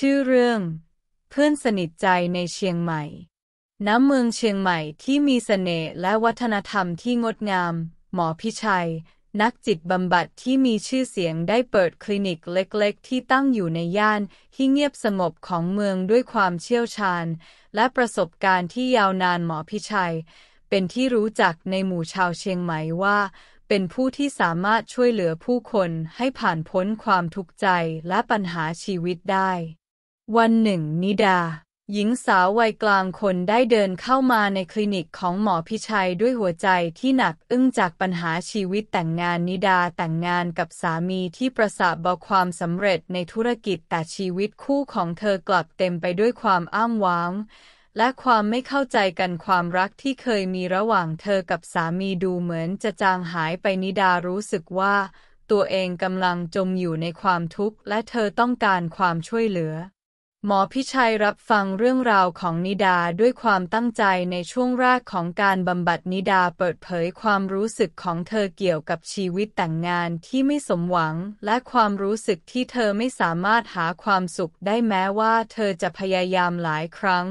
ชื่อเรื่อง เพื่อนสนิทใจในเชียงใหม่ น้ำเมืองเชียงใหม่ที่มีเสน่ห์และวัฒนธรรมที่งดงาม หมอพิชัย นักจิตบำบัดที่มีชื่อเสียงได้เปิดคลินิกเล็กๆ ที่ตั้งอยู่ในย่านที่เงียบสงบของเมืองด้วยความเชี่ยวชาญ และประสบการณ์ที่ยาวนาน หมอพิชัย เป็นที่รู้จักในหมู่ชาวเชียงใหม่ว่า เป็นผู้ที่สามารถช่วยเหลือผู้คนให้ผ่านพ้นความทุกข์ใจและปัญหาชีวิตได้วันหนึ่งนิดา หญิงสาววัยกลางคนได้เดินเข้ามาในคลินิกของหมอพิชัยด้วยหัวใจที่หนักอึ้งจากปัญหาชีวิตแต่งงานนิดาแต่งงานกับสามีที่ประสาบบอความสำเร็จในธุรกิจแต่ชีวิตคู่ของเธอกลับเต็มไปด้วยความอ้ามว้างและความไม่เข้าใจกันความรักที่เคยมีระหว่างเธอกับสามีดูเหมือน จะจางหายไปนิดารู้สึกว่า ตัวเองกำลังจมอยู่ในความทุกข์และเธอต้องการความช่วยเหลือหมอพิชัยรับฟังเรื่องราวของนิดาด้วยความตั้งใจในช่วงแรกของการบำบัดนิดาเปิดเผยความรู้สึกของเธอเกี่ยวกับชีวิตแต่งงานที่ไม่สมหวังและความรู้สึกที่เธอไม่สามารถหาความสุขได้แม้ว่าเธอจะพยายามหลายครั้ง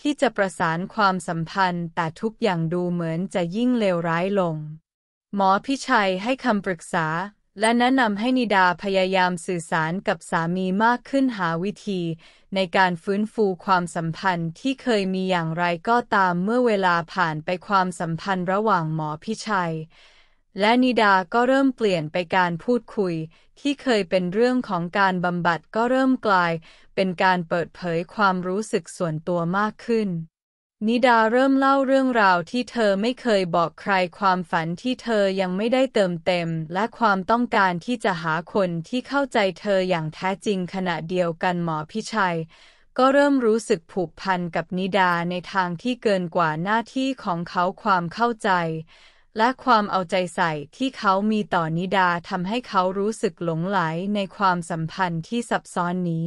ที่จะประสานความสัมพันธ์แต่ทุกอย่างดูเหมือนจะยิ่งเลวร้ายลง หมอพิชัยให้คำปรึกษาและแนะนำให้นิดาพยายามสื่อสารกับสามีมากขึ้นหาวิธี ในการฟื้นฟูความสัมพันธ์ที่เคยมีอย่างไรก็ตามเมื่อเวลาผ่านไปความสัมพันธ์ระหว่างหมอพิชัย และนิดาก็เริ่มเปลี่ยนไปการพูดคุย ที่เคยเป็นเรื่องของการบำบัดก็เริ่มกลายเป็นการเปิดเผยความรู้สึกส่วนตัวมากขึ้นนิดาเริ่มเล่าเรื่องราวที่เธอไม่เคยบอกใครความฝันที่เธอยังไม่ได้เติมเต็ม และความต้องการที่จะหาคนที่เข้าใจเธออย่างแท้จริงขณะเดียวกันหมอพิชัย ก็เริ่มรู้สึกผูกพันกับนิดาในทางที่เกินกว่าหน้าที่ของเขาความเข้าใจ และความเอาใจใส่ที่เขามีต่อนิดาทำให้เขารู้สึกหลงไหลในความสัมพันธ์ที่ซับซ้อนนี้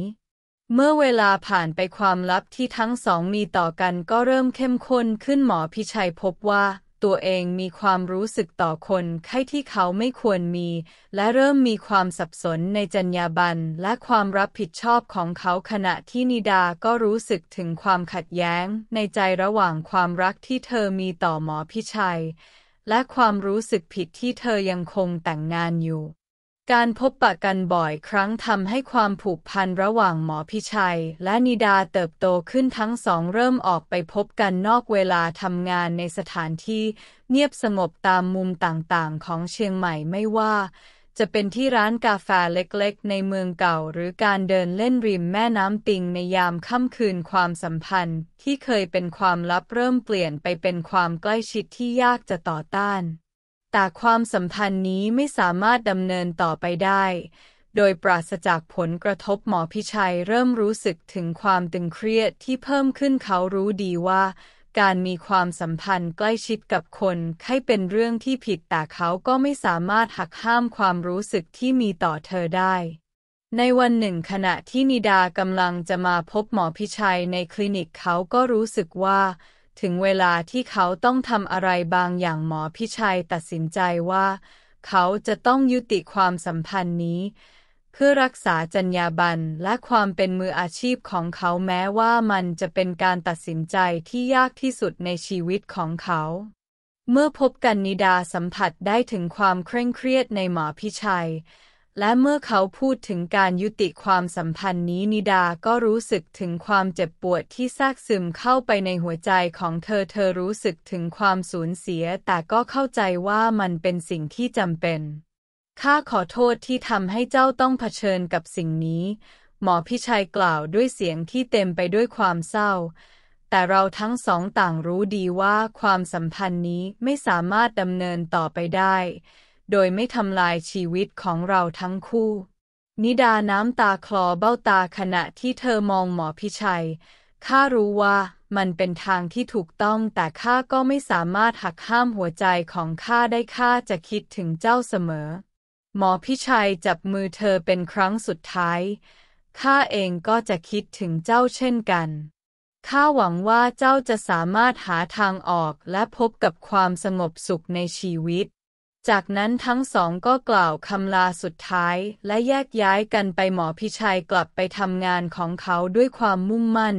เมื่อเวลาผ่านไปความลับที่ทั้งสองมีต่อกันก็เริ่มเข้มข้นขึ้นหมอพิชัยพบว่าตัวเองมีความรู้สึกต่อคนไข้ที่เขาไม่ควรมี และเริ่มมีความสับสนในจรรยาบรรณและความรับผิดชอบของเขาขณะที่นิดาก็รู้สึกถึงความขัดแย้งในใจระหว่างความรักที่เธอมีต่อหมอพิชัย และความรู้สึกผิดที่เธอยังคงแต่งงานอยู่การพบปะกันบ่อยครั้งทำให้ความผูกพันระหว่างหมอพิชัยและนิดาเติบโตขึ้นทั้งสองเริ่มออกไปพบกันนอกเวลาทำงานในสถานที่เงียบสงบตามมุมต่างๆของเชียงใหม่ไม่ว่าจะเป็นที่ร้านกาแฟเล็กๆ ในเมืองเก่า หรือการเดินเล่นริมแม่น้ำปิงในยามค่ำคืนความสัมพันธ์ที่เคยเป็นความลับเริ่มเปลี่ยนไปเป็นความใกล้ชิดที่ยากจะต่อต้านแต่ความสัมพันธ์นี้ไม่สามารถดำเนินต่อไปได้ โดยปราศจากผลกระทบหมอพิชัยเริ่มรู้สึกถึงความตึงเครียดที่เพิ่มขึ้น เขารู้ดีว่า การมีความสัมพันธ์ใกล้ชิดกับคนใค้เป็นเรื่องที่ผิดแต่เขาก็ไม่สามารถหักห้ามความรู้สึกที่มีต่อเธอได้ ในวันหนึ่งขณะที่นิดากำลังจะมาพบหมอพิชัยในคลินิกเขาก็รู้สึกว่าถึงเวลาที่เขาต้องทำอะไรบางอย่างหมอพิชัยตัดสินใจว่า เขาจะต้องยุติความสัมพันธ์นี้ เพื่อรักษาจรรยาบรรณและความเป็นมืออาชีพของเขาแม้ว่ามันจะเป็นการตัดสินใจที่ยากที่สุดในชีวิตของเขา เมื่อพบกันนิดาสัมผัสได้ถึงความเคร่งเครียดในหมอพิชัยและเมื่อเขาพูดถึงการยุติความสัมพันธ์นี้นิดาก็รู้สึกถึงความเจ็บปวดที่ซากซึมเข้าไปในหัวใจของเธอเธอรู้สึกถึงความสูญเสีย แต่ก็เข้าใจว่ามันเป็นสิ่งที่จำเป็นข้าขอโทษที่ทำให้เจ้าต้องเผชิญกับสิ่งนี้ หมอพิชัยกล่าวด้วยเสียงที่เต็มไปด้วยความเศร้า แต่เราทั้งสองต่างรู้ดีว่าความสัมพันธ์นี้ไม่สามารถดำเนินต่อไปได้โดยไม่ทำลายชีวิตของเราทั้งคู่ นิดาน้ำตาคลอเบ้าตาขณะที่เธอมองหมอพิชัยข้ารู้ว่ามันเป็นทางที่ถูกต้อง แต่ข้าก็ไม่สามารถหักห้ามหัวใจของข้าได้ข้าจะคิดถึงเจ้าเสมอ หมอพิชัยจับมือเธอเป็นครั้งสุดท้ายข้าเองก็จะคิดถึงเจ้าเช่นกันข้าหวังว่าเจ้าจะสามารถหาทางออกและพบกับความสงบสุขในชีวิตจากนั้นทั้งสองก็กล่าวคำลาสุดท้ายและแยกย้ายกันไปหมอพิชัยกลับไปทำงานของเขาด้วยความมุ่งมั่น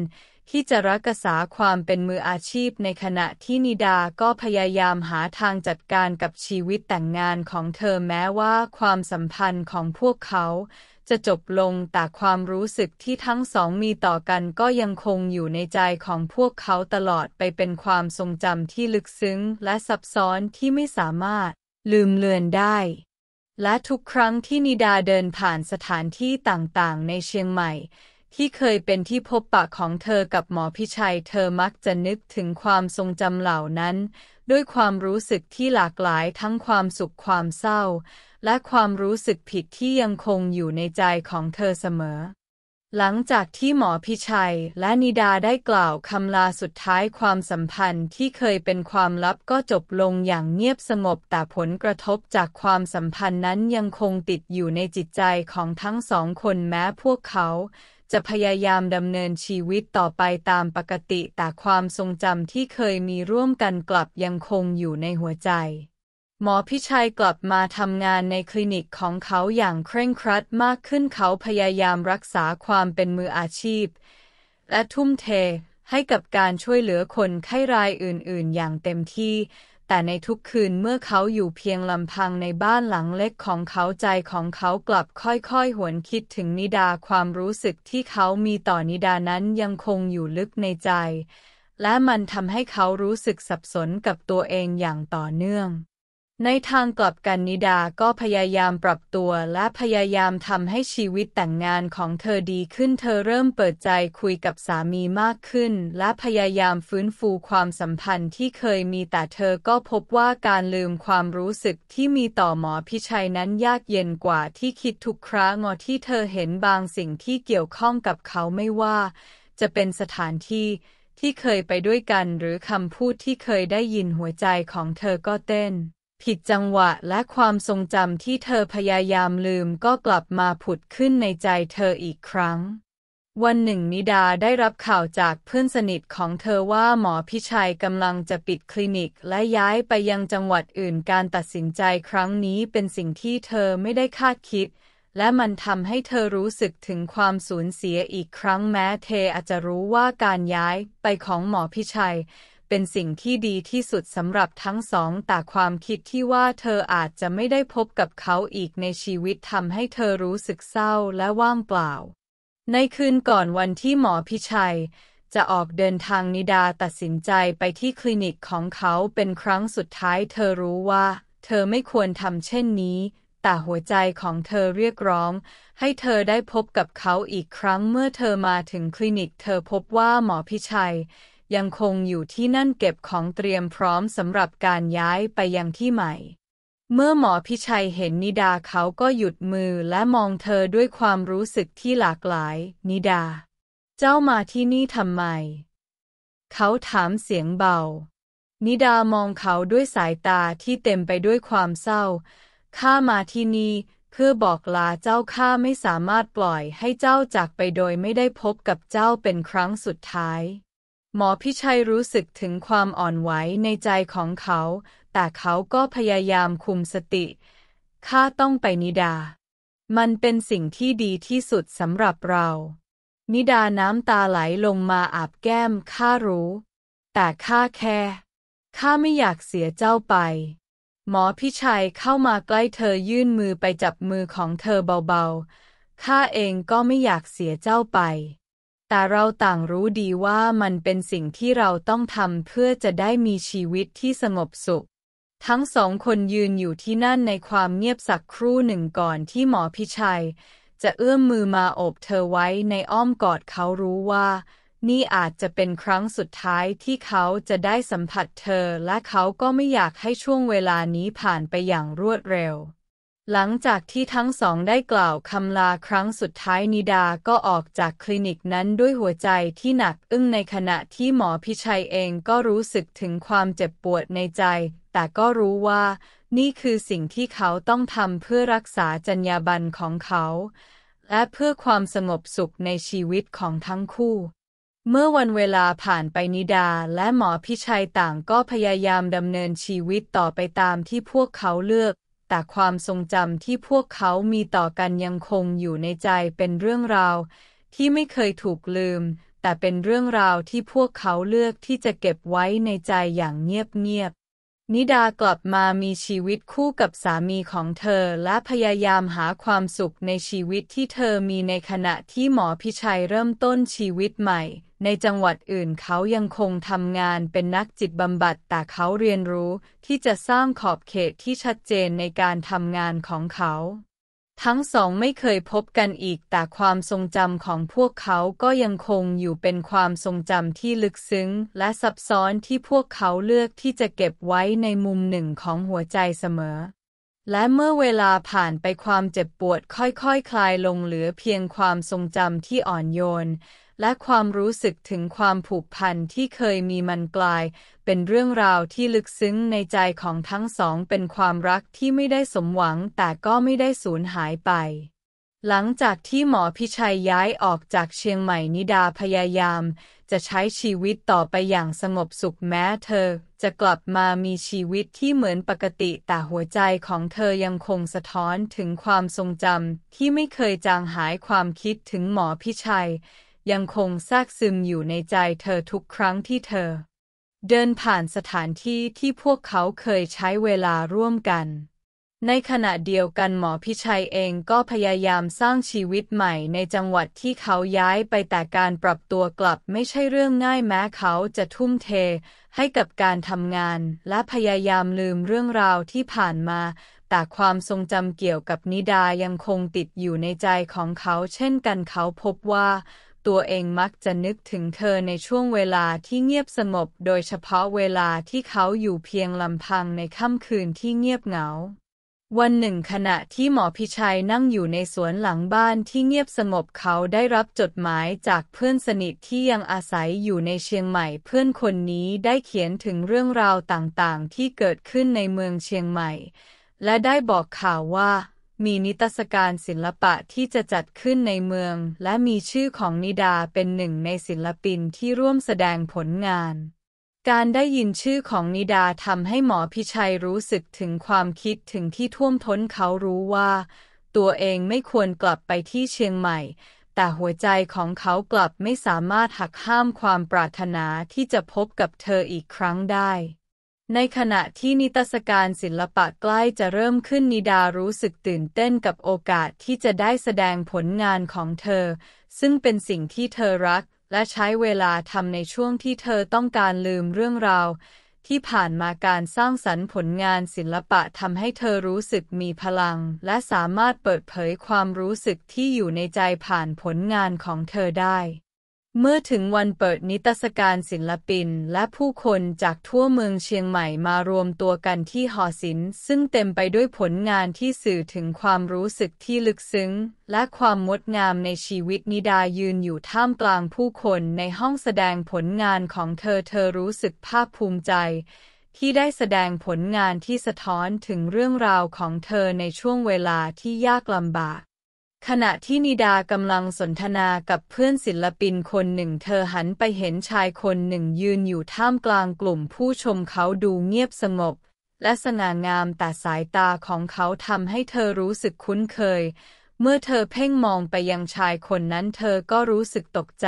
ที่จะรักษาความเป็นมืออาชีพในขณะที่นิดาก็พยายามหาทางจัดการกับชีวิตแต่งงานของเธอแม้ว่าความสัมพันธ์ของพวกเขา จะจบลงแต่ความรู้สึกที่ทั้งสองมีต่อกันก็ยังคงอยู่ในใจของพวกเขาตลอดไปเป็นความทรงจำที่ลึกซึ้ง และซับซ้อนที่ไม่สามารถลืมเลือนได้ และทุกครั้งที่นิดาเดินผ่านสถานที่ต่าง ๆ ในเชียงใหม่ ที่เคยเป็นที่พบปะของเธอกับหมอพิชัย เธอมักจะนึกถึงความทรงจำเหล่านั้น ด้วยความรู้สึกที่หลากหลายทั้งความสุขความเศร้า และความรู้สึกผิดที่ยังคงอยู่ในใจของเธอเสมอหลังจากที่หมอพิชัยและนิดาได้กล่าวคำลาสุดท้ายความสัมพันธ์ที่เคยเป็นความลับก็จบลงอย่างเงียบสงบแต่ผลกระทบจากความสัมพันธ์นั้นยังคงติดอยู่ในจิตใจของทั้งสองคนแม้พวกเขาจะพยายามดำเนินชีวิตต่อไปตามปกติแต่ความทรงจำที่เคยมีร่วมกันกลับยังคงอยู่ในหัวใจหมอพิชัยกลับมาทำงานในคลินิกของเขาอย่างเคร่งครัดมากขึ้นเขาพยายามรักษาความเป็นมืออาชีพและทุ่มเทให้กับการช่วยเหลือคนไข้รายอื่นๆอย่างเต็มที่ แต่ในทุกคืนเมื่อเขาอยู่เพียงลำพังในบ้านหลังเล็กของเขาใจของเขากลับค่อยๆหวนคิดถึงนิดาความรู้สึกที่เขามีต่อนิดานั้นยังคงอยู่ลึกในใจ และมันทำให้เขารู้สึกสับสนกับตัวเองอย่างต่อเนื่องในทางกลับกันนิดาก็พยายามปรับตัวและพยายามทำให้ชีวิตแต่งงานของเธอดีขึ้น เธอเริ่มเปิดใจคุยกับสามีมากขึ้น และพยายามฟื้นฟูความสัมพันธ์ที่เคยมีแต่เธอก็พบว่าการลืมความรู้สึกที่มีต่อหมอพิชัยนั้นยากเย็นกว่าที่คิดทุกครั้งที่เธอเห็นบางสิ่งที่เกี่ยวข้องกับเขาไม่ว่า จะเป็นสถานที่ที่เคยไปด้วยกันหรือคำพูดที่เคยได้ยินหัวใจของเธอก็เต้นผิดจังหวะและความทรงจำที่เธอพยายามลืมก็กลับมาผุดขึ้นในใจเธออีกครั้ง วันหนึ่งนิดาได้รับข่าวจากเพื่อนสนิทของเธอว่าหมอพิชัยกำลังจะปิดคลินิกและย้ายไปยังจังหวัดอื่น การตัดสินใจครั้งนี้เป็นสิ่งที่เธอไม่ได้คาดคิด และมันทำให้เธอรู้สึกถึงความสูญเสียอีกครั้งแม้เธออาจจะรู้ว่าการย้ายไปของหมอพิชัยเป็นสิ่งที่ดีที่สุดสำหรับทั้งสองแต่ความคิดที่ว่าเธออาจจะไม่ได้พบกับเขาอีกในชีวิตทำให้เธอรู้สึกเศร้าและว่างเปล่า ในคืนก่อนวันที่หมอพิชัยจะออกเดินทางนิดาตัดสินใจไปที่คลินิกของเขาเป็นครั้งสุดท้าย เธอรู้ว่า เธอไม่ควรทำเช่นนี้ แต่หัวใจของเธอเรียกร้อง ให้เธอได้พบกับเขาอีกครั้งเมื่อเธอมาถึงคลินิกเธอพบว่าหมอพิชัยยังคงอยู่ที่นั่นเก็บของเตรียมพร้อมสำหรับการย้ายไปยังที่ใหม่ เมื่อหมอพิชัยเห็นนิดาเขาก็หยุดมือและมองเธอด้วยความรู้สึกที่หลากหลาย นิดา เจ้ามาที่นี่ทำไม เขาถามเสียงเบา นิดามองเขาด้วยสายตาที่เต็มไปด้วยความเศร้า ข้ามาที่นี่เพื่อบอกลาเจ้าข้าไม่สามารถปล่อยให้เจ้าจากไปโดยไม่ได้พบกับเจ้าเป็นครั้งสุดท้ายหมอพิชัยรู้สึกถึงความอ่อนไหวในใจของเขา แต่เขาก็พยายามคุมสติ ข้าต้องไปนิดา มันเป็นสิ่งที่ดีที่สุดสำหรับเรา นิดาน้ำตาไหลลงมาอาบแก้ม ข้ารู้ แต่ข้าแค่ข้าไม่อยากเสียเจ้าไป หมอพิชัยเข้ามาใกล้เธอยื่นมือไปจับมือของเธอเบาๆ ข้าเองก็ไม่อยากเสียเจ้าไปแต่เราต่างรู้ดีว่ามันเป็นสิ่งที่เราต้องทำเพื่อจะได้มีชีวิตที่สงบสุข ทั้งสองคนยืนอยู่ที่นั่นในความเงียบสักครู่หนึ่งก่อนที่หมอพิชัย จะเอื้อมมือมาอบเธอไว้ในอ้อมกอดเขารู้ว่า นี่อาจจะเป็นครั้งสุดท้ายที่เขาจะได้สัมผัสเธอ และเขาก็ไม่อยากให้ช่วงเวลานี้ผ่านไปอย่างรวดเร็วหลังจากที่ทั้งสองได้กล่าวคำลาครั้งสุดท้ายนิดาก็ออกจากคลินิกนั้นด้วยหัวใจที่หนักอึ้งในขณะที่หมอพิชัยเองก็รู้สึกถึงความเจ็บปวดในใจ แต่ก็รู้ว่า นี่คือสิ่งที่เขาต้องทำเพื่อรักษาจรรยาบรรณของเขา และเพื่อความสงบสุขในชีวิตของทั้งคู่ เมื่อวันเวลาผ่านไปนิดาและหมอพิชัยต่างก็พยายามดำเนินชีวิตต่อไปตามที่พวกเขาเลือกแต่ความทรงจำที่พวกเขามีต่อกันยังคงอยู่ในใจเป็นเรื่องราวที่ไม่เคยถูกลืม แต่เป็นเรื่องราวที่พวกเขาเลือกที่จะเก็บไว้ในใจอย่างเงียบ ๆ นิดากลับมามีชีวิตคู่กับสามีของเธอและพยายามหาความสุขในชีวิตที่เธอมีในขณะที่หมอพิชัยเริ่มต้นชีวิตใหม่ในจังหวัดอื่นเขายังคงทำงานเป็นนักจิตบำบัดแต่เขาเรียนรู้ ที่จะสร้างขอบเขตที่ชัดเจนในการทำงานของเขา ทั้งสองไม่เคยพบกันอีกแต่ความทรงจำของพวกเขาก็ยังคงอยู่เป็นความทรงจำที่ลึกซึ้ง และซับซ้อนที่พวกเขาเลือกที่จะเก็บไว้ในมุมหนึ่งของหัวใจเสมอ และเมื่อเวลาผ่านไปความเจ็บปวดค่อยๆคคลายลงเหลือเพียงความทรงจำที่อ่อนโยนและความรู้สึกถึงความผูกพันที่เคยมีมันกลาย เป็นเรื่องราวที่ลึกซึ้งในใจของทั้งสองเป็นความรักที่ไม่ได้สมหวังแต่ก็ไม่ได้สูญหายไป หลังจากที่หมอพิชัยย้ายออกจากเชียงใหม่นิดาพยายาม จะใช้ชีวิตต่อไปอย่างสงบสุขแม้เธอ จะกลับมามีชีวิตที่เหมือนปกติแต่หัวใจของเธอยังคงสะท้อนถึงความทรงจำที่ไม่เคยจางหายความคิดถึงหมอพิชัยยังคงซากซึมอยู่ในใจเธอทุกครั้งที่เธอ เดินผ่านสถานที่ที่พวกเขาเคยใช้เวลาร่วมกัน ในขณะเดียวกันหมอพิชัยเองก็พยายามสร้างชีวิตใหม่ในจังหวัดที่เขาย้ายไปแต่การปรับตัวกลับไม่ใช่เรื่องง่ายแม้เขาจะทุ่มเทให้กับการทำงาน และพยายามลืมเรื่องราวที่ผ่านมา แต่ความทรงจำเกี่ยวกับนิดายังคงติดอยู่ในใจของเขา เช่นกันเขาพบว่าตัวเองมักจะนึกถึงเธอในช่วงเวลาที่เงียบสงบโดยเฉพาะเวลาที่เขาอยู่เพียงลำพังในค่ำคืนที่เงียบเหงา วันหนึ่งขณะที่หมอพิชัยนั่งอยู่ในสวนหลังบ้านที่เงียบสงบเขาได้รับจดหมายจากเพื่อนสนิทที่ยังอาศัยอยู่ในเชียงใหม่เพื่อนคนนี้ได้เขียนถึงเรื่องราวต่างๆ ที่เกิดขึ้นในเมืองเชียงใหม่ และได้บอกข่าวว่ามีนิทรรศการศิลปะที่จะจัดขึ้นในเมืองและมีชื่อของนิดาเป็นหนึ่งในศิลปินที่ร่วมแสดงผลงาน การได้ยินชื่อของนิดาทำให้หมอพิชัยรู้สึกถึงความคิดถึงที่ท่วมท้นเขารู้ว่าตัวเองไม่ควรกลับไปที่เชียงใหม่ แต่หัวใจของเขากลับไม่สามารถหักห้ามความปรารถนาที่จะพบกับเธออีกครั้งได้ในขณะที่นิตรรศการศิลปะใกล้จะเริ่มขึ้นนิดารู้สึกตื่นเต้นกับโอกาสที่จะได้แสดงผลงานของเธอ ซึ่งเป็นสิ่งที่เธอรัก และใช้เวลาทำในช่วงที่เธอต้องการลืมเรื่องราว ที่ผ่านมาการสร้างสรรค์ผลงานศิลปะทำให้เธอรู้สึกมีพลัง และสามารถเปิดเผยความรู้สึกที่อยู่ในใจผ่านผลงานของเธอได้เมื่อถึงวันเปิดนิทรรศการศิลปินและผู้คนจากทั่วเมืองเชียงใหม่มารวมตัวกันที่หอศิลป์ซึ่งเต็มไปด้วยผลงานที่สื่อถึงความรู้สึกที่ลึกซึ้ง และความงดงามในชีวิตนิดายืนอยู่ท่ามกลางผู้คนในห้องแสดงผลงานของเธอเธอรู้สึกภาคภูมิใจ ที่ได้แสดงผลงานที่สะท้อนถึงเรื่องราวของเธอในช่วงเวลาที่ยากลำบากขณะที่นิดากำลังสนทนากับเพื่อนศิลปินคนหนึ่งเธอหันไปเห็นชายคนหนึ่งยืนอยู่ท่ามกลางกลุ่มผู้ชมเขาดูเงียบสงบและสง่างามแต่สายตาของเขาทำให้เธอรู้สึกคุ้นเคย เมื่อเธอเพ่งมองไปยังชายคนนั้นเธอก็รู้สึกตกใจ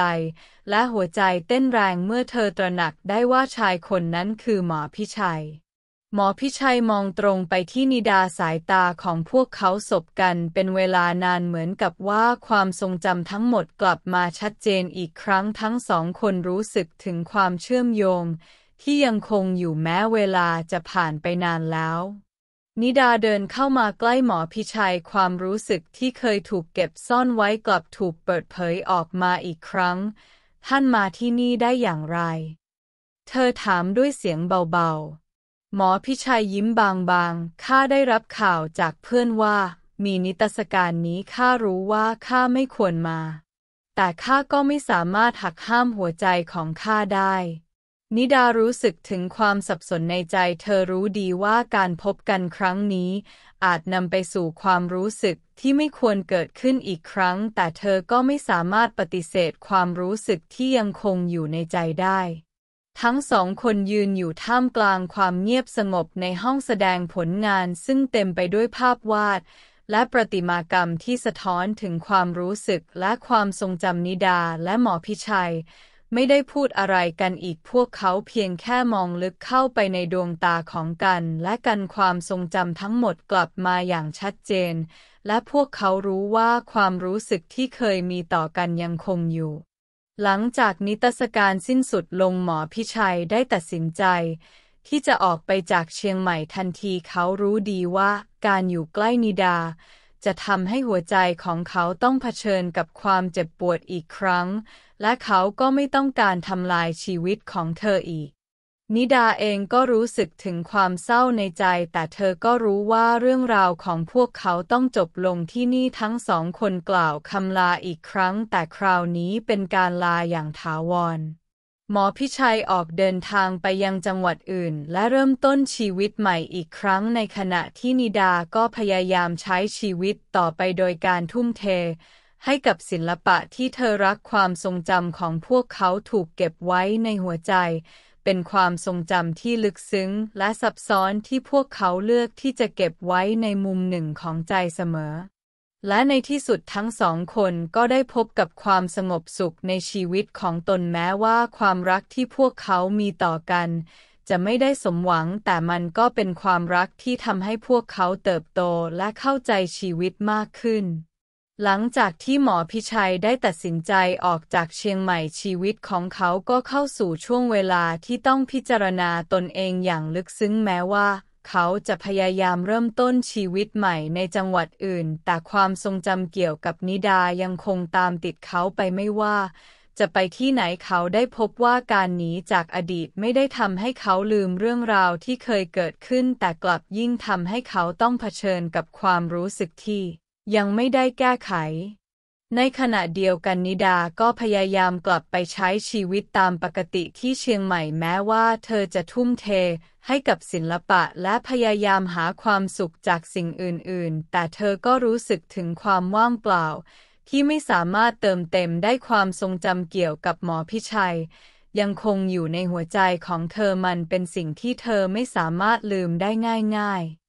และหัวใจเต้นแรงเมื่อเธอตระหนักได้ว่าชายคนนั้นคือหมอพิชัยหมอพิชัยมองตรงไปที่นิดาสายตาของพวกเขาสบกันเป็นเวลานานเหมือนกับว่าความทรงจำทั้งหมดกลับมาชัดเจนอีกครั้งทั้งสองคนรู้สึกถึงความเชื่อมโยงที่ยังคงอยู่แม้เวลาจะผ่านไปนานแล้ว นิดาเดินเข้ามาใกล้หมอพิชัยความรู้สึกที่เคยถูกเก็บซ่อนไว้กลับถูกเปิดเผยออกมาอีกครั้ง ท่านมาที่นี่ได้อย่างไร เธอถามด้วยเสียงเบาๆหมอพิชัยยิ้มบางๆ ข้าได้รับข่าวจากเพื่อนว่ามีนิตรรศการนี้ข้ารู้ว่าข้าไม่ควรมา แต่ข้าก็ไม่สามารถหักห้ามหัวใจของข้าได้ นิดารู้สึกถึงความสับสนในใจเธอรู้ดีว่าการพบกันครั้งนี้อาจนำไปสู่ความรู้สึกที่ไม่ควรเกิดขึ้นอีกครั้ง แต่เธอก็ไม่สามารถปฏิเสธความรู้สึกที่ยังคงอยู่ในใจได้ทั้งสองคนยืนอยู่ท่ามกลางความเงียบสงบในห้องแสดงผลงาน ซึ่งเต็มไปด้วยภาพวาด และประติมากรรมที่สะท้อนถึงความรู้สึกและความทรงจำนิดาและหมอพิชัย ไม่ได้พูดอะไรกันอีกพวกเขาเพียงแค่มองลึกเข้าไปในดวงตาของกัน และกันความทรงจำทั้งหมดกลับมาอย่างชัดเจน และพวกเขารู้ว่าความรู้สึกที่เคยมีต่อกันยังคงอยู่หลังจากนิตรรศการสิ้นสุดลงหมอพิชัยได้ตัดสินใจที่จะออกไปจากเชียงใหม่ทันทีเขารู้ดีว่าการอยู่ใกล้นิดาจะทำให้หัวใจของเขาต้องเผชิญกับความเจ็บปวดอีกครั้ง และเขาก็ไม่ต้องการทำลายชีวิตของเธออีกนิดาเองก็รู้สึกถึงความเศร้าในใจ แต่เธอก็รู้ว่าเรื่องราวของพวกเขาต้องจบลงที่นี่ทั้งสองคนกล่าวคำลาอีกครั้งแต่คราวนี้เป็นการลาอย่างถาวร หมอพิชัยออกเดินทางไปยังจังหวัดอื่น และเริ่มต้นชีวิตใหม่อีกครั้งในขณะที่นิดาก็พยายามใช้ชีวิตต่อไปโดยการทุ่มเท ให้กับศิลปะที่เธอรักความทรงจำของพวกเขาถูกเก็บไว้ในหัวใจเป็นความทรงจำที่ลึกซึ้ง และซับซ้อนที่พวกเขาเลือกที่จะเก็บไว้ในมุมหนึ่งของใจเสมอ และในที่สุดทั้งสองคนก็ได้พบกับความสงบสุขในชีวิตของตนแม้ว่าความรักที่พวกเขามีต่อกัน จะไม่ได้สมหวังแต่มันก็เป็นความรักที่ทำให้พวกเขาเติบโตและเข้าใจชีวิตมากขึ้นหลังจากที่หมอพิชัยได้ตัดสินใจออกจากเชียงใหม่ชีวิตของเขาก็เข้าสู่ช่วงเวลาที่ต้องพิจารณาตนเองอย่างลึกซึ้งแม้ว่าเขาจะพยายามเริ่มต้นชีวิตใหม่ในจังหวัดอื่นแต่ความทรงจำเกี่ยวกับนิดายังคงตามติดเขาไปไม่ว่าจะไปที่ไหนเขาได้พบว่าการหนีจากอดีตไม่ได้ทำให้เขาลืมเรื่องราวที่เคยเกิดขึ้นแต่กลับยิ่งทำให้เขาต้องเผชิญกับความรู้สึกที่ยังไม่ได้แก้ไข ในขณะเดียวกันนิดาก็พยายามกลับไปใช้ชีวิตตามปกติที่เชียงใหม่แม้ว่าเธอจะทุ่มเทให้กับศิลปะและพยายามหาความสุขจากสิ่งอื่นๆ แต่เธอก็รู้สึกถึงความว่างเปล่า ที่ไม่สามารถเติมเต็มได้ความทรงจำเกี่ยวกับหมอพิชัย ยังคงอยู่ในหัวใจของเธอมันเป็นสิ่งที่เธอไม่สามารถลืมได้ง่าย ๆ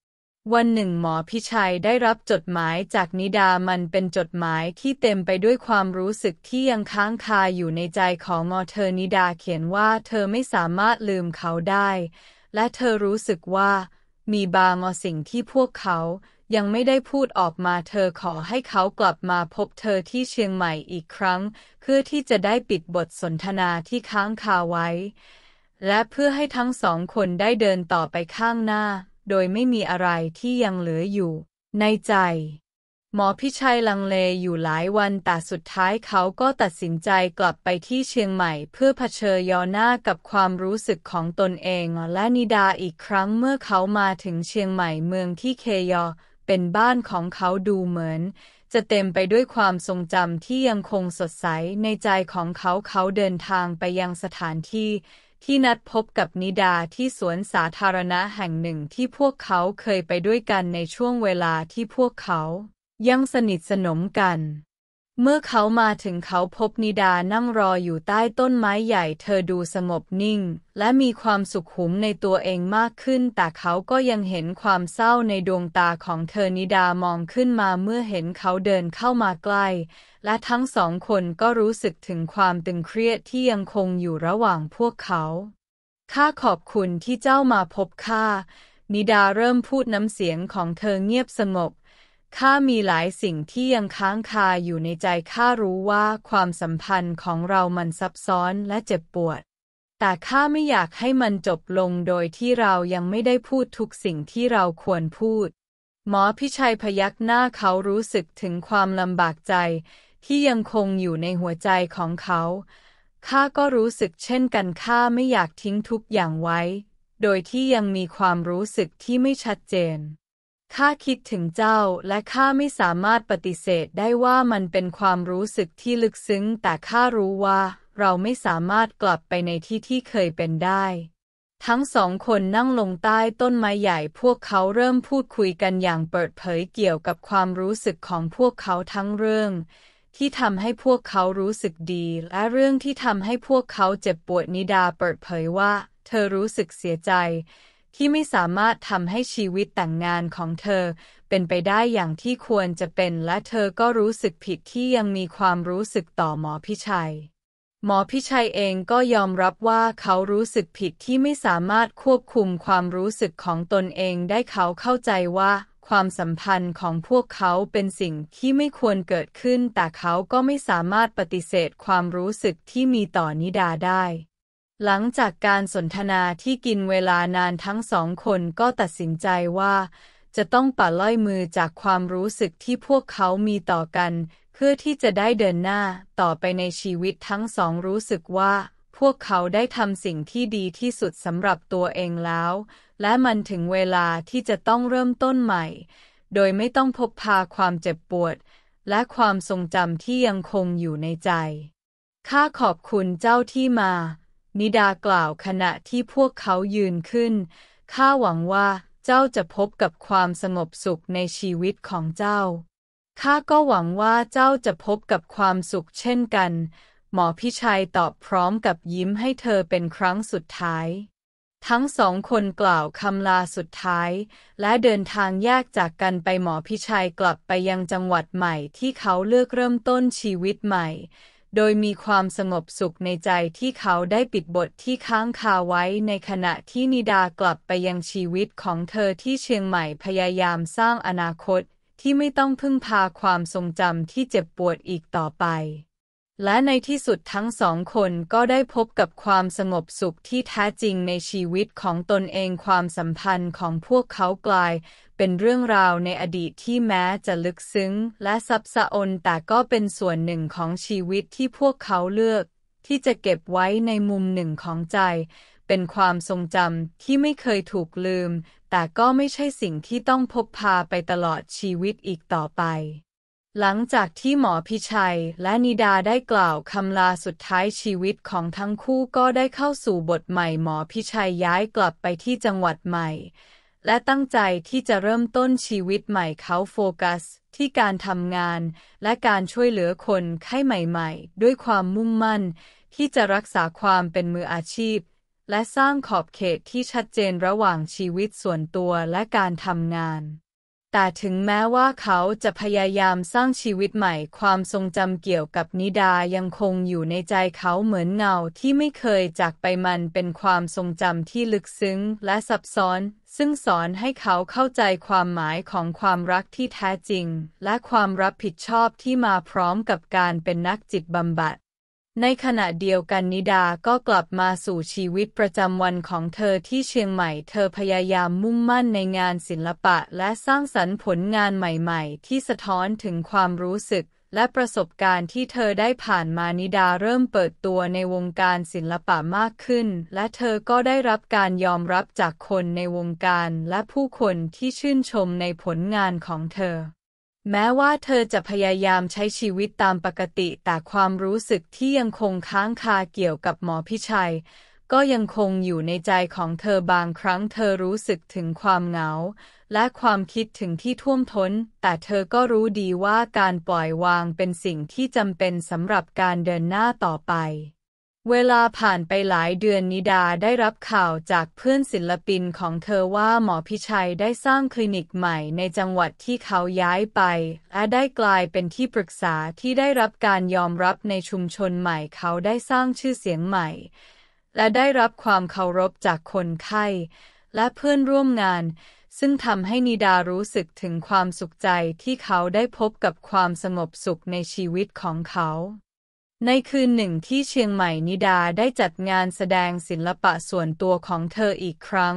วันหนึ่งหมอพิชัยได้รับจดหมายจากนิดามันเป็นจดหมายที่เต็มไปด้วยความรู้สึกที่ยังค้างคาอยู่ในใจของหมอเธอ นิดาเขียนว่าเธอไม่สามารถลืมเขาได้ และเธอรู้สึกว่า มีบางสิ่งที่พวกเขายังไม่ได้พูดออกมาเธอขอให้เขากลับมาพบเธอที่เชียงใหม่อีกครั้ง เพื่อที่จะได้ปิดบทสนทนาที่ค้างคาไว้ และเพื่อให้ทั้งสองคนได้เดินต่อไปข้างหน้าโดยไม่มีอะไรที่ยังเหลืออยู่ ในใจ หมอพิชัยลังเลอยู่หลายวันแต่สุดท้ายเขาก็ตัดสินใจกลับไปที่เชียงใหม่ เพื่อเผชิญยอหน้ากับความรู้สึกของตนเอง และนิดาอีกครั้งเมื่อเขามาถึงเชียงใหม่เมืองที่เคยอเป็นบ้านของเขาดูเหมือน จะเต็มไปด้วยความทรงจำที่ยังคงสดใสในใจของเขาเขาเดินทางไปยังสถานที่ที่นัดพบกับนิดาที่สวนสาธารณะแห่งหนึ่งที่พวกเขาเคยไปด้วยกันในช่วงเวลาที่พวกเขายังสนิทสนมกันเมื่อเขามาถึงเขาพบนิดานั่งรออยู่ใต้ต้นไม้ใหญ่เธอดูสงบนิ่ง และมีความสุขขุมในตัวเองมากขึ้น แต่เขาก็ยังเห็นความเศร้าในดวงตาของเธอนิดามองขึ้นมาเมื่อเห็นเขาเดินเข้ามาใกล้ และทั้งสองคนก็รู้สึกถึงความตึงเครียดที่ยังคงอยู่ระหว่างพวกเขาข้าขอบคุณที่เจ้ามาพบข้านิดาเริ่มพูดน้ำเสียงของเธอเงียบสงบข้ามีหลายสิ่งที่ยังค้างคาอยู่ในใจข้ารู้ว่าความสัมพันธ์ของเรามันซับซ้อนและเจ็บปวด แต่ข้าไม่อยากให้มันจบลงโดยที่เรายังไม่ได้พูดทุกสิ่งที่เราควรพูด หมอพิชัยพยักหน้าเขารู้สึกถึงความลำบากใจที่ยังคงอยู่ในหัวใจของเขาข้าก็รู้สึกเช่นกันข้าไม่อยากทิ้งทุกอย่างไว้ โดยที่ยังมีความรู้สึกที่ไม่ชัดเจนข้าคิดถึงเจ้าและข้าไม่สามารถปฏิเสธได้ว่ามันเป็นความรู้สึกที่ลึกซึ้งแต่ข้ารู้ว่าเราไม่สามารถกลับไปในที่ที่เคยเป็นได้ ทั้งสองคนนั่งลงใต้ต้นไม้ใหญ่พวกเขาเริ่มพูดคุยกันอย่างเปิดเผยเกี่ยวกับความรู้สึกของพวกเขาทั้งเรื่องที่ทำให้พวกเขารู้สึกดี และเรื่องที่ทำให้พวกเขาเจ็บปวดนิดาเปิดเผยว่า เธอรู้สึกเสียใจที่ไม่สามารถทำให้ชีวิตแต่งงานของเธอเป็นไปได้อย่างที่ควรจะเป็นและเธอก็รู้สึกผิดที่ยังมีความรู้สึกต่อหมอพิชัย หมอพิชัยเองก็ยอมรับว่าเขารู้สึกผิดที่ไม่สามารถควบคุมความรู้สึกของตนเองได้เขาเข้าใจว่าความสัมพันธ์ของพวกเขาเป็นสิ่งที่ไม่ควรเกิดขึ้นแต่เขาก็ไม่สามารถปฏิเสธความรู้สึกที่มีต่อนิดาได้หลังจากการสนทนาที่กินเวลานานทั้งสองคนก็ตัดสินใจว่า จะต้องปล่อยมือจากความรู้สึกที่พวกเขามีต่อกัน เพื่อที่จะได้เดินหน้าต่อไปในชีวิตทั้งสองรู้สึกว่า พวกเขาได้ทำสิ่งที่ดีที่สุดสำหรับตัวเองแล้ว และมันถึงเวลาที่จะต้องเริ่มต้นใหม่ โดยไม่ต้องพบพาความเจ็บปวด และความทรงจำที่ยังคงอยู่ในใจข้าขอบคุณเจ้าที่มานิดากล่าวขณะที่พวกเขายืนขึ้น ข้าหวังว่าเจ้าจะพบกับความสงบสุขในชีวิตของเจ้า ข้าก็หวังว่าเจ้าจะพบกับความสุขเช่นกัน หมอพิชัยตอบพร้อมกับยิ้มให้เธอเป็นครั้งสุดท้าย ทั้งสองคนกล่าวคำลาสุดท้าย และเดินทางแยกจากกันไปหมอพิชัยกลับไปยังจังหวัดใหม่ที่เขาเลือกเริ่มต้นชีวิตใหม่โดยมีความสงบสุขในใจที่เขาได้ปิดบทที่ค้างคาไว้ในขณะที่นิดากลับไปยังชีวิตของเธอที่เชียงใหม่พยายามสร้างอนาคต ที่ไม่ต้องพึ่งพาความทรงจำที่เจ็บปวดอีกต่อไปและในที่สุดทั้งสองคนก็ได้พบกับความสงบสุขที่แท้จริงในชีวิตของตนเองความสัมพันธ์ของพวกเขากลาย เป็นเรื่องราวในอดีตที่แม้จะลึกซึ้งและซับซ้อนแต่ก็เป็นส่วนหนึ่งของชีวิตที่พวกเขาเลือก ที่จะเก็บไว้ในมุมหนึ่งของใจ เป็นความทรงจำที่ไม่เคยถูกลืม แต่ก็ไม่ใช่สิ่งที่ต้องพบพาไปตลอดชีวิตอีกต่อไปหลังจากที่หมอพิชัยและนิดาได้กล่าวคำลาสุดท้ายชีวิตของทั้งคู่ก็ได้เข้าสู่บทใหม่หมอพิชัยย้ายกลับไปที่จังหวัดใหม่ และตั้งใจที่จะเริ่มต้นชีวิตใหม่เขาโฟกัสที่การทำงานและการช่วยเหลือคนไข้ใหม่ๆ ด้วยความมุ่งมั่นที่จะรักษาความเป็นมืออาชีพและสร้างขอบเขตที่ชัดเจนระหว่างชีวิตส่วนตัวและการทำงานแต่ถึงแม้ว่าเขาจะพยายามสร้างชีวิตใหม่ ความทรงจำเกี่ยวกับนิดายังคงอยู่ในใจเขาเหมือนเงาที่ไม่เคยจากไปมันเป็นความทรงจำที่ลึกซึ้ง และซับซ้อน ซึ่งสอนให้เขาเข้าใจความหมายของความรักที่แท้จริง และความรับผิดชอบที่มาพร้อมกับการเป็นนักจิตบำบัดในขณะเดียวกันนิดาก็กลับมาสู่ชีวิตประจำวันของเธอที่เชียงใหม่ เธอพยายามมุ่งมั่นในงานศิลปะ และสร้างสรรค์ผลงานใหม่ๆ ที่สะท้อนถึงความรู้สึก และประสบการณ์ที่เธอได้ผ่านมานิดาเริ่มเปิดตัวในวงการศิลปะมากขึ้น และเธอก็ได้รับการยอมรับจากคนในวงการและผู้คนที่ชื่นชมในผลงานของเธอแม้ว่าเธอจะพยายามใช้ชีวิตตามปกติ แต่ความรู้สึกที่ยังคงค้างคาเกี่ยวกับหมอพิชัย ก็ยังคงอยู่ในใจของเธอบางครั้งเธอรู้สึกถึงความเหงาและความคิดถึงที่ท่วมท้น แต่เธอก็รู้ดีว่าการปล่อยวางเป็นสิ่งที่จำเป็นสำหรับการเดินหน้าต่อไปเวลาผ่านไปหลายเดือนนิดาได้รับข่าวจากเพื่อนศิลปินของเธอว่าหมอพิชัยได้สร้างคลินิกใหม่ในจังหวัดที่เขาย้ายไปและได้กลายเป็นที่ปรึกษาที่ได้รับการยอมรับในชุมชนใหม่เขาได้สร้างชื่อเสียงใหม่ และได้รับความเคารพจากคนไข้และเพื่อนร่วมงาน ซึ่งทำให้นิดารู้สึกถึงความสุขใจที่เขาได้พบกับความสงบสุขในชีวิตของเขาในคืนหนึ่งที่เชียงใหม่นิดาได้จัดงานแสดงศิลปะส่วนตัวของเธออีกครั้ง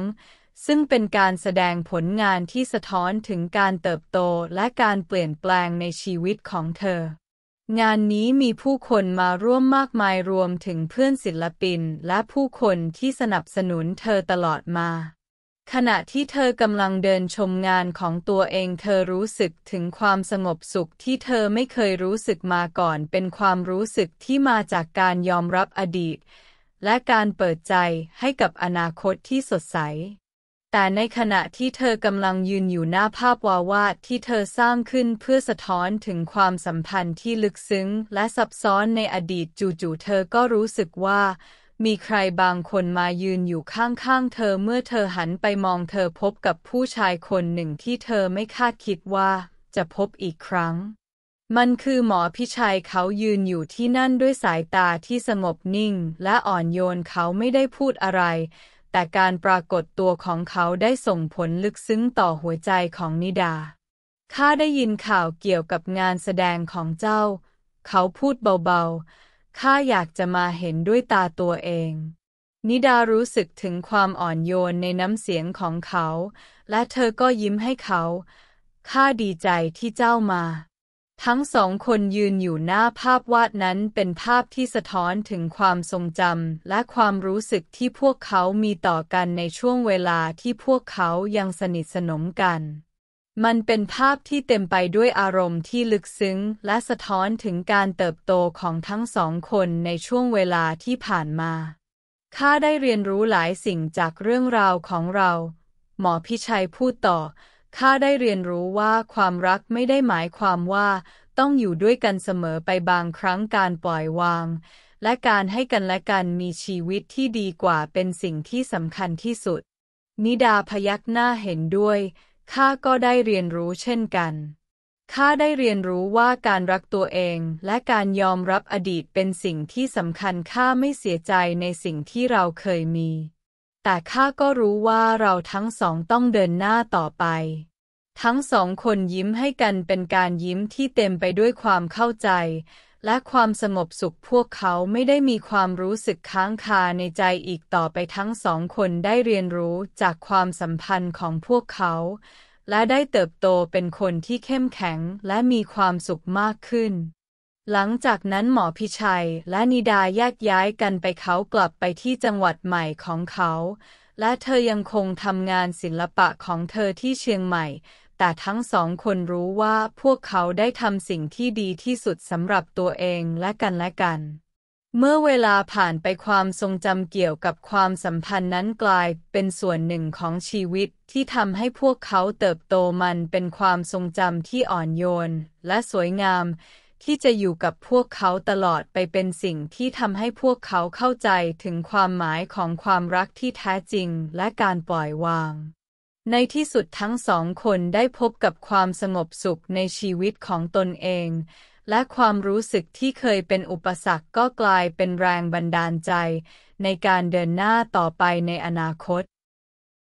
ซึ่งเป็นการแสดงผลงานที่สะท้อนถึงการเติบโตและการเปลี่ยนแปลงในชีวิตของเธอ งานนี้มีผู้คนมาร่วมมากมายรวมถึงเพื่อนศิลปินและผู้คนที่สนับสนุนเธอตลอดมาขณะที่เธอกำลังเดินชมงานของตัวเองเธอรู้สึกถึงความสงบสุขที่เธอไม่เคยรู้สึกมาก่อน เป็นความรู้สึกที่มาจากการยอมรับอดีต และการเปิดใจให้กับอนาคตที่สดใส แต่ในขณะที่เธอกำลังยืนอยู่หน้าภาพวาวาดที่เธอสร้างขึ้นเพื่อสะท้อนถึงความสัมพันธ์ที่ลึกซึ้ง และซับซ้อนในอดีตจู่ๆเธอก็รู้สึกว่ามีใครบางคนมายืนอยู่ข้าง ๆ เธอเมื่อเธอหันไปมองเธอพบกับผู้ชายคนหนึ่งที่เธอไม่คาดคิดว่าจะพบอีกครั้ง มันคือหมอพิชัยเขายืนอยู่ที่นั่นด้วยสายตาที่สงบนิ่งและอ่อนโยนเขาไม่ได้พูดอะไร แต่การปรากฏตัวของเขาได้ส่งผลลึกซึ้ง ต่อหัวใจของนิดาข้าได้ยินข่าวเกี่ยวกับงานแสดงของเจ้า เขาพูดเบาๆข้าอยากจะมาเห็นด้วยตาตัวเอง นิดารู้สึกถึงความอ่อนโยนในน้ำเสียงของเขา และเธอก็ยิ้มให้เขา ข้าดีใจที่เจ้ามา ทั้งสองคนยืนอยู่หน้าภาพวาดนั้นเป็นภาพที่สะท้อนถึงความทรงจำและความรู้สึกที่พวกเขามีต่อกันในช่วงเวลาที่พวกเขายังสนิทสนมกันมันเป็นภาพที่เต็มไปด้วยอารมณ์ที่ลึกซึ้งและสะท้อนถึงการเติบโตของทั้งสองคนในช่วงเวลาที่ผ่านมา ข้าได้เรียนรู้หลายสิ่งจากเรื่องราวของเรา หมอพิชัยพูดต่อ ข้าได้เรียนรู้ว่าความรักไม่ได้หมายความว่าต้องอยู่ด้วยกันเสมอไปบางครั้งการปล่อยวาง และการให้กันและกันมีชีวิตที่ดีกว่าเป็นสิ่งที่สำคัญที่สุด นิดาพยักหน้าเห็นด้วยข้าก็ได้เรียนรู้เช่นกัน ข้าได้เรียนรู้ว่าการรักตัวเองและการยอมรับอดีตเป็นสิ่งที่สำคัญ ข้าไม่เสียใจในสิ่งที่เราเคยมี แต่ข้าก็รู้ว่าเราทั้งสองต้องเดินหน้าต่อไป ทั้งสองคนยิ้มให้กันเป็นการยิ้มที่เต็มไปด้วยความเข้าใจและความสงบสุขพวกเขาไม่ได้มีความรู้สึกค้างคาในใจอีกต่อไปทั้งสองคนได้เรียนรู้จากความสัมพันธ์ของพวกเขา และได้เติบโตเป็นคนที่เข้มแข็งและมีความสุขมากขึ้น หลังจากนั้นหมอพิชัยและนิดาแยกย้ายกันไปเขากลับไปที่จังหวัดใหม่ของเขา และเธอยังคงทำงานศิลปะของเธอที่เชียงใหม่แต่ทั้งสองคนรู้ว่าพวกเขาได้ทำสิ่งที่ดีที่สุดสำหรับตัวเองและกันและกัน เมื่อเวลาผ่านไปความทรงจำเกี่ยวกับความสัมพันธ์นั้นกลายเป็นส่วนหนึ่งของชีวิตที่ทำให้พวกเขาเติบโตมันเป็นความทรงจำที่อ่อนโยนและสวยงาม ที่จะอยู่กับพวกเขาตลอดไปเป็นสิ่งที่ทำให้พวกเขาเข้าใจถึงความหมายของความรักที่แท้จริงและการปล่อยวางในที่สุดทั้งสองคนได้พบกับความสงบสุขในชีวิตของตนเอง และความรู้สึกที่เคยเป็นอุปสรรคก็กลายเป็นแรงบันดาลใจ ในการเดินหน้าต่อไปในอนาคต